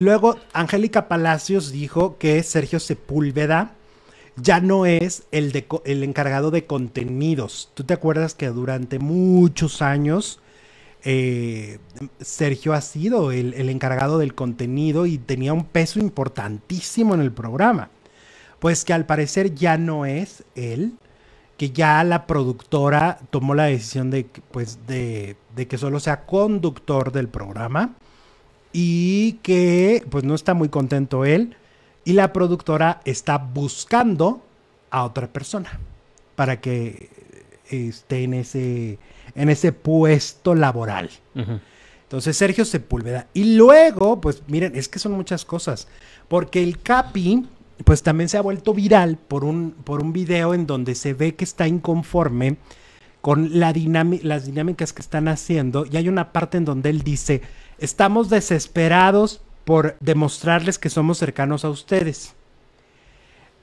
Luego, Angélica Palacios dijo que Sergio Sepúlveda ya no es el, encargado de contenidos. ¿Tú te acuerdas que durante muchos años eh, Sergio ha sido el, encargado del contenido y tenía un peso importantísimo en el programa? Pues que al parecer ya no es él, que ya la productora tomó la decisión de pues, que solo sea conductor del programa y que pues no está muy contento él y la productora está buscando a otra persona para que eh, esté en ese, en ese puesto laboral. Entonces Sergio se Sepúlveda. Y luego, pues miren, es que son muchas cosas, porque el Capi, pues también se ha vuelto viral por un, por un video en donde se ve que está inconforme con la las dinámicas que están haciendo y hay una parte en donde él dice, Estamos desesperados por demostrarles que somos cercanos a ustedes.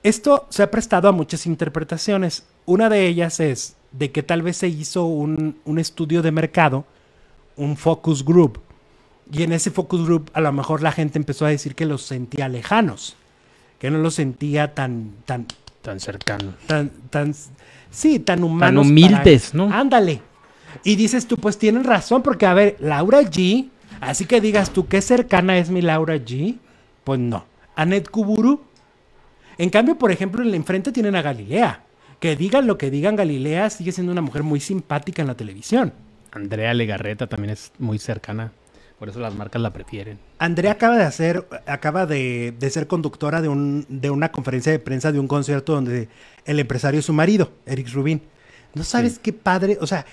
Esto se ha prestado a muchas interpretaciones. Una de ellas es de que tal vez se hizo un, estudio de mercado, un focus group, y en ese focus group a lo mejor la gente empezó a decir que los sentía lejanos, que no los sentía tan tan tan cercanos, tan tan sí, tan humanos, tan humildes, ¿no? Ándale. Y dices tú, pues tienen razón porque a ver, Laura G Así que digas tú, ¿qué cercana es mi Laura G? Pues no. Anet Kuburu. En cambio, por ejemplo, en el enfrente tienen a Galilea. Que digan lo que digan, Galilea sigue siendo una mujer muy simpática en la televisión. Andrea Legarreta también es muy cercana. Por eso las marcas la prefieren. Andrea acaba de hacer, acaba de, ser conductora de, un, de una conferencia de prensa de un concierto donde el empresario es su marido, Eric Rubin. No sabes qué padre, o sea,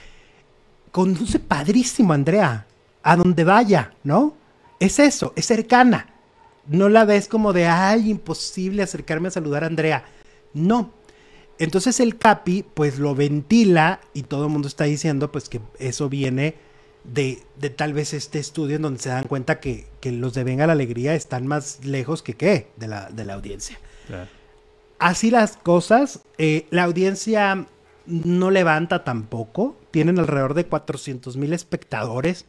conduce padrísimo Andrea a donde vaya, ¿no? Es eso, es cercana. No la ves como de, ay, imposible acercarme a saludar a Andrea. No. Entonces el Capi, pues lo ventila y todo el mundo está diciendo, pues que eso viene de, tal vez este estudio en donde se dan cuenta que, que los de Venga la Alegría están más lejos que qué de la, de la audiencia. Así las cosas, eh, la audiencia no levanta tampoco tienen alrededor de 400 mil espectadores.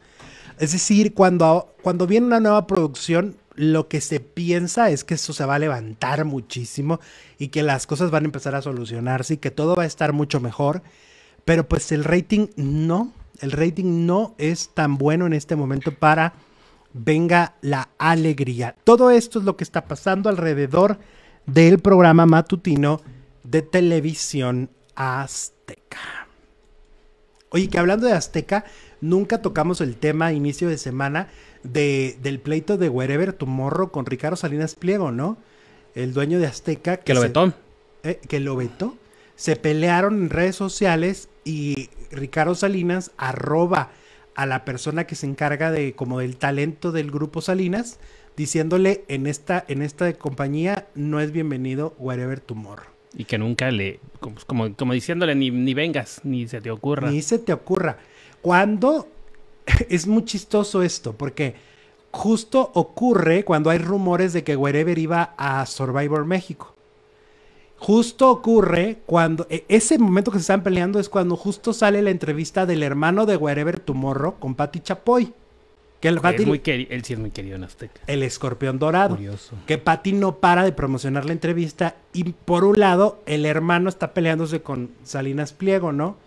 Es decir, cuando, cuando viene una nueva producción, lo que se piensa es que eso se va a levantar muchísimo y que las cosas van a empezar a solucionarse y que todo va a estar mucho mejor. Pero pues el rating no, el rating no es tan bueno en este momento para venga la alegría. Todo esto es lo que está pasando alrededor del programa matutino de televisión azteca. Oye, que hablando de Azteca, nunca tocamos el tema inicio de semana del pleito de Wherever Tomorrow con Ricardo Salinas Pliego, ¿no? El dueño de Azteca. Que, lo vetó. Eh, que lo vetó. Se pelearon en redes sociales y Ricardo Salinas arroba a la persona que se encarga de como del talento del grupo Salinas, diciéndole en esta, en esta compañía no es bienvenido Wherever Tomorrow. Y que nunca le, como, diciéndole, ni, vengas, ni se te ocurra. Ni se te ocurra. Cuando es muy chistoso esto, porque justo ocurre cuando hay rumores de que Wherever iba a Survivor México. Justo ocurre cuando e, ese momento que se están peleando es cuando justo sale la entrevista del hermano de Wherever Tomorrow con Patti Chapoy el él sí es muy querido en Azteca. El escorpión dorado. Que Patty no para de promocionar la entrevista. Y por un lado, el hermano está peleándose con Salinas Pliego, ¿no?